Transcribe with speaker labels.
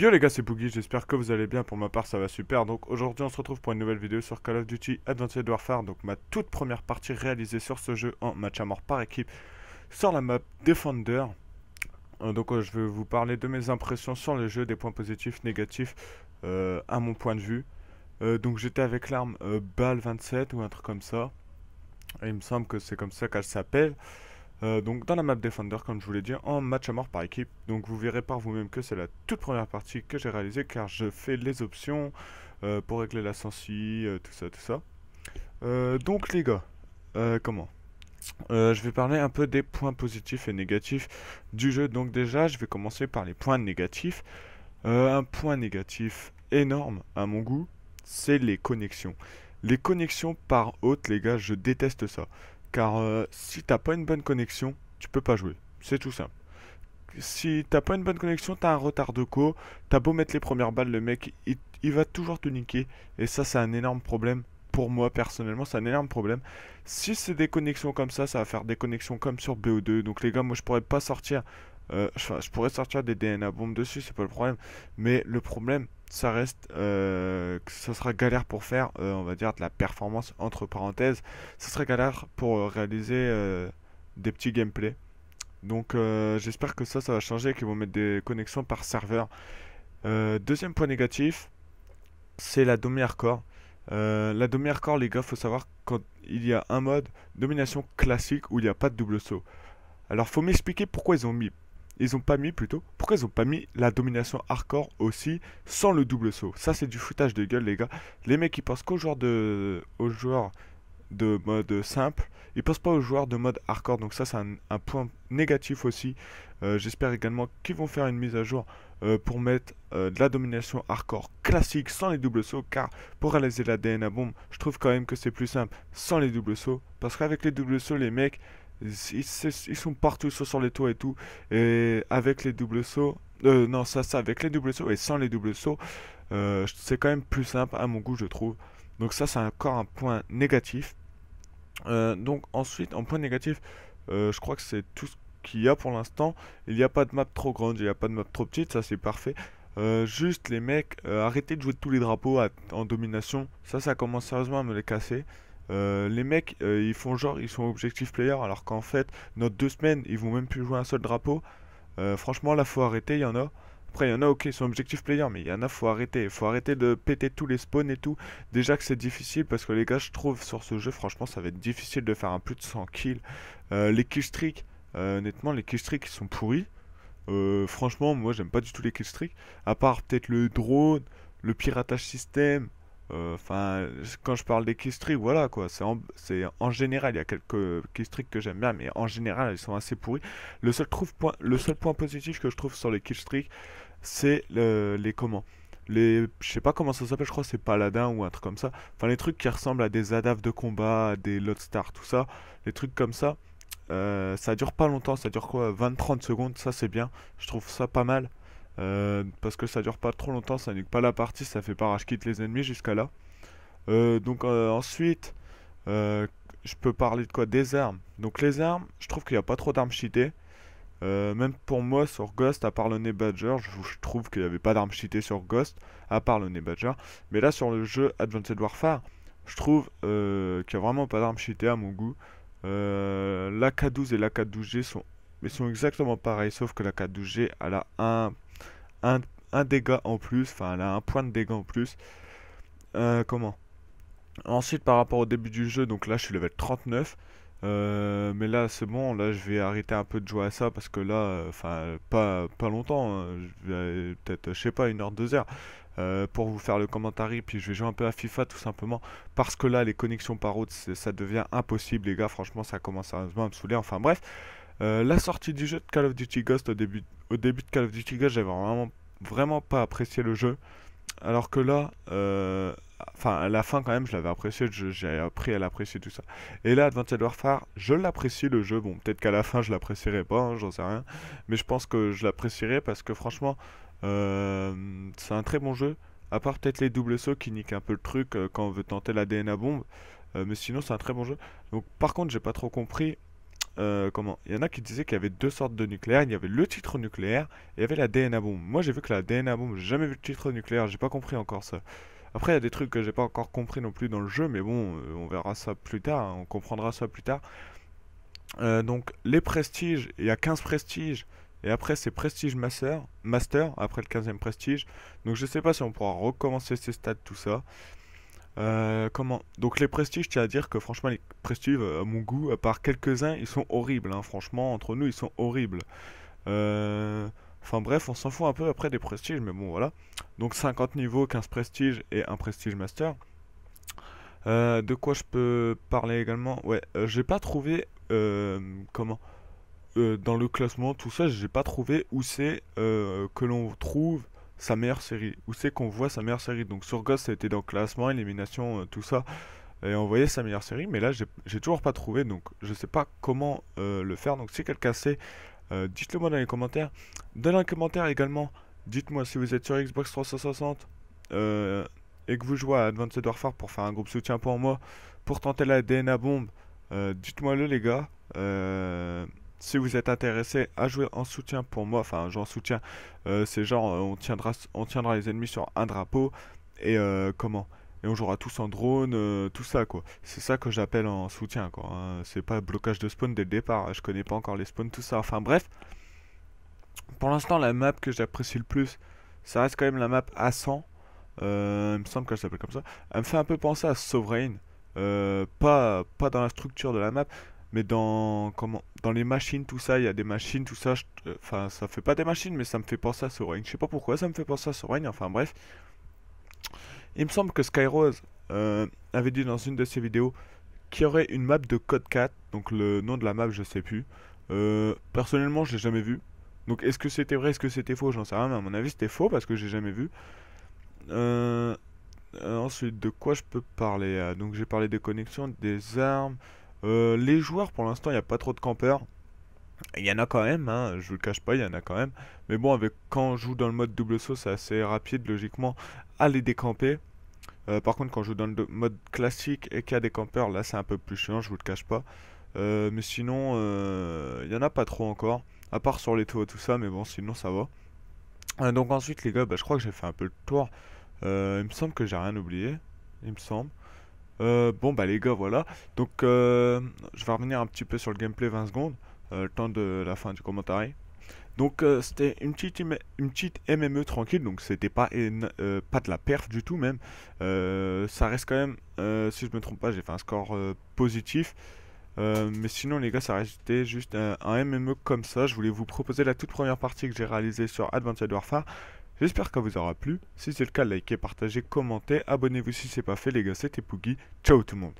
Speaker 1: Yo les gars c'est Boogie, j'espère que vous allez bien, pour ma part ça va super, donc aujourd'hui on se retrouve pour une nouvelle vidéo sur Call of Duty Advanced Warfare, donc ma toute première partie réalisée sur ce jeu en match à mort par équipe sur la map Defender. Euh, donc euh, je vais vous parler de mes impressions sur le jeu, des points positifs, négatifs, euh, à mon point de vue. donc j'étais avec l'arme BAL 27 ou un truc comme ça, et il me semble que c'est comme ça qu'elle s'appelle. Euh, donc dans la map Defender, comme je vous l'ai dit, en match à mort par équipe. Donc vous verrez par vous-même que c'est la toute première partie que j'ai réalisée, car je fais les options euh, pour régler la sensi, euh, tout ça, tout ça. donc les gars, comment je vais parler un peu des points positifs et négatifs du jeu. Donc déjà, je vais commencer par les points négatifs. un point négatif énorme à mon goût, c'est les connexions. Les connexions par hôte, les gars, je déteste ça. Car euh, si t'as pas une bonne connexion, tu peux pas jouer. C'est tout simple. Si t'as pas une bonne connexion, t'as un retard de co, t'as beau mettre les premières balles, le mec, il, va toujours te niquer. Et ça, c'est un énorme problème pour moi personnellement, c'est un énorme problème. Si c'est des connexions comme ça, ça va faire des connexions comme sur BO2. Donc les gars, moi je pourrais pas sortir euh, je, pourrais sortir des DNA bombes dessus, c'est pas le problème. Mais le problème, ça reste euh, ça sera galère pour faire, euh, on va dire, de la performance entre parenthèses. Ça sera galère pour réaliser des petits gameplays. Donc j'espère que ça, ça va changer, qu'ils vont mettre des connexions par serveur. deuxième point négatif, c'est la domi hardcore la demi-hardcore, les gars, faut savoir quand il y a un mode domination classique où il n'y a pas de double saut. Alors, faut m'expliquer pourquoi ils ont mis ils ont pas mis plutôt Pourquoi ils ont pas mis la domination hardcore aussi sans le double saut Ça c'est du foutage de gueule les gars. Les mecs ils pensent qu'aux joueurs de aux de mode simple, ils pensent pas aux joueurs de mode hardcore. Donc ça c'est un, point négatif aussi. Euh, j'espère également qu'ils vont faire une mise à jour euh, pour mettre euh, de la domination hardcore classique sans les doubles sauts car pour réaliser la DNA bombe, je trouve quand même que c'est plus simple sans les doubles sauts parce qu'avec les doubles sauts les mecs ils, ils, sont partout sur les toits et tout. Et avec les doubles sauts, euh, non, ça, ça, avec les doubles sauts et sans les doubles sauts, euh, c'est quand même plus simple à mon goût, je trouve. Donc, ça, c'est encore un point négatif. Euh, donc, ensuite, en point négatif, je crois que c'est tout ce qu'il y a pour l'instant. Il n'y a pas de map trop grande, il n'y a pas de map trop petite, ça, c'est parfait. juste les mecs, arrêtez de jouer tous les drapeaux en domination. Ça, ça commence sérieusement à me les casser. Euh, les mecs, euh, ils font genre, ils sont objectifs player, alors qu'en fait, notre deux semaines, ils vont même plus jouer un seul drapeau. Euh, franchement, là, faut arrêter, il y en a. Après, il y en a, ok, ils sont objectifs player, mais il y en a, faut arrêter. Faut arrêter de péter tous les spawns et tout. Déjà que c'est difficile, parce que les gars, je trouve, sur ce jeu, franchement, ça va être difficile de faire un plus de 100 kills. les killstreaks, honnêtement, les killstreaks, ils sont pourris. franchement, moi, j'aime pas du tout les killstreaks. À part peut-être le drone, le piratage système, Enfin, quand je parle des keystrikes, voilà quoi. C'est en, général, il y a quelques keystrikes que j'aime bien, mais en général, ils sont assez pourris. Le seul, point, le seul point positif que je trouve sur les keystrikes, c'est les comment les je sais pas comment ça s'appelle je crois c'est paladin ou un truc comme ça enfin les trucs qui ressemblent à des Adaves de combat des Stars, tout ça les trucs comme ça euh, ça dure pas longtemps ça dure quoi 20 30 secondes ça c'est bien je trouve ça pas mal euh, parce que ça dure pas trop longtemps, ça nique pas la partie, ça fait pas rage quitte les ennemis jusqu'à là. Euh, donc euh, ensuite, je peux parler de quoi Des armes. Donc les armes, je trouve qu'il n'y a pas trop d'armes cheatées. même pour moi sur Ghost, à part le nez Badger, je, trouve qu'il n'y avait pas d'armes cheatées sur Ghost, à part le nez Badger. Mais là sur le jeu Advanced Warfare, je trouve qu'il n'y a vraiment pas d'armes cheatées à mon goût. la K12 et la K12G sont, mais sont exactement pareilles sauf que la K12G elle a un un, dégât en plus, enfin elle a un point de dégât en plus. Euh, comment Ensuite par rapport au début du jeu, donc là je suis level 39. Euh, mais là c'est bon, là je vais arrêter un peu de jouer à ça parce que là, enfin pas, pas longtemps, hein. peut-être je sais pas une heure, deux heures euh, pour vous faire le commentaire puis je vais jouer un peu à FIFA tout simplement parce que là les connexions par route ça devient impossible les gars, franchement ça commence à me saouler, enfin bref. Euh, la sortie du jeu de Call of Duty Ghost au début, au début de Call of Duty Ghost, j'avais vraiment, vraiment pas apprécié le jeu. Alors que là, euh, enfin à la fin quand même, je l'avais apprécié, j'ai appris à l'apprécier tout ça. Et là, Advanced Warfare, je l'apprécie le jeu. Bon, peut-être qu'à la fin je l'apprécierai pas, hein, j'en sais rien. Mais je pense que je l'apprécierai parce que franchement, euh, c'est un très bon jeu. À part peut-être les doubles sauts qui niquent un peu le truc quand on veut tenter la DNA bombe. mais sinon, c'est un très bon jeu. Donc, par contre, j'ai pas trop compris euh, comment Il y en a qui disaient qu'il y avait deux sortes de nucléaire. Il y avait le titre nucléaire et il y avait la DNA bombe. Moi, j'ai vu que la DNA bombe, j'ai jamais vu le titre nucléaire. J'ai pas compris encore ça. Après, il y a des trucs que j'ai pas encore compris non plus dans le jeu, mais bon, euh, on verra ça plus tard. Hein, on comprendra ça plus tard. Euh, donc, les prestiges, il y a 15 prestiges. Et après, c'est Prestige Master, Master, après le 15 ème Prestige. Donc, je sais pas si on pourra recommencer ces stats, tout ça. Euh, comment Donc les prestiges, tiens à dire que franchement les prestiges, euh, à mon goût, à part quelques-uns, ils sont horribles. Hein. Franchement, entre nous, ils sont horribles. Euh, enfin bref, on s'en fout un peu après des prestiges, mais bon voilà. Donc 50 niveaux, 15 prestiges et un prestige master. de quoi je peux parler également Ouais, j'ai pas trouvé comment dans le classement tout ça, j'ai pas trouvé où c'est que l'on trouve sa meilleure série. Où c'est qu'on voit sa meilleure série Donc sur Ghost, ça a été dans classement, élimination, euh, tout ça. Et on voyait sa meilleure série. Mais là, j'ai toujours pas trouvé. Donc je sais pas comment euh, le faire. Donc si quelqu'un sait, euh, dites-le moi dans les commentaires. Donnez un commentaire également. Dites-moi si vous êtes sur Xbox 360 et que vous jouez à Advanced Warfare pour faire un groupe soutien pour moi, pour tenter la DNA bombe. dites-moi le les gars si vous êtes intéressé à jouer en soutien pour moi, enfin un en soutien, euh, c'est genre euh, on, tiendra, on tiendra les ennemis sur un drapeau et euh, comment et on jouera tous en drone, tout ça quoi. C'est ça que j'appelle en soutien quoi. Hein. C'est pas blocage de spawn dès le départ. Hein. Je connais pas encore les spawns, tout ça. Enfin bref. Pour l'instant, la map que j'apprécie le plus, ça reste quand même la map A100. il me semble qu'elle s'appelle comme ça. Elle me fait un peu penser à Sovereign. pas, pas dans la structure de la map, mais dans comment dans les machines tout ça il y a des machines tout ça euh, enfin ça fait pas des machines mais ça me fait penser à Soraigne. je sais pas pourquoi ça me fait penser à Soraigne, enfin bref il me semble que Skyrose euh, avait dit dans une de ses vidéos qu'il y aurait une map de code 4 donc le nom de la map je sais plus euh, personnellement je l'ai jamais vu donc est-ce que c'était vrai est-ce que c'était faux j'en sais rien mais à mon avis c'était faux parce que j'ai jamais vu ensuite de quoi je peux parler donc j'ai parlé des connexions des armes euh, les joueurs, pour l'instant, il n'y a pas trop de campeurs. Il y en a quand même, hein, je vous le cache pas, il y en a quand même. Mais bon, avec quand on joue dans le mode double saut, c'est assez rapide, logiquement, à les décamper. Euh, par contre, quand je joue dans le mode classique et qu'il y a des campeurs, là, c'est un peu plus chiant, je vous le cache pas. Euh, mais sinon, il n'y en a pas trop encore. À part sur les toits, tout ça, mais bon, sinon, ça va. donc ensuite, les gars, bah, je crois que j'ai fait un peu le tour. il me semble que j'ai rien oublié. Il me semble. Euh, bon bah les gars voilà, donc euh, je vais revenir un petit peu sur le gameplay 20 secondes, euh, le temps de la fin du commentaire. Donc c'était une petite, une MME e tranquille, donc c'était pas, pas de la perf du tout même. ça reste quand même, si je me trompe pas, j'ai fait un score positif. mais sinon les gars ça restait juste un, MME comme ça Je voulais vous proposer la toute première partie que j'ai réalisée sur Adventure Warfare J'espère que vous aura plu. Si c'est le cas, likez, partagez, commentez, abonnez-vous si ce n'est pas fait les gars, c'était Pougui, Ciao tout le monde